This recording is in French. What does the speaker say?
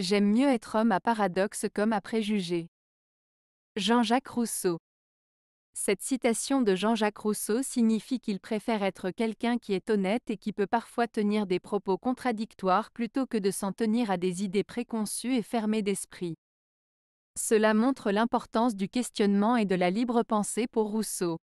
J'aime mieux être homme à paradoxe comme à préjugé. Jean-Jacques Rousseau. Cette citation de Jean-Jacques Rousseau signifie qu'il préfère être quelqu'un qui est honnête et qui peut parfois tenir des propos contradictoires plutôt que de s'en tenir à des idées préconçues et fermées d'esprit. Cela montre l'importance du questionnement et de la libre pensée pour Rousseau.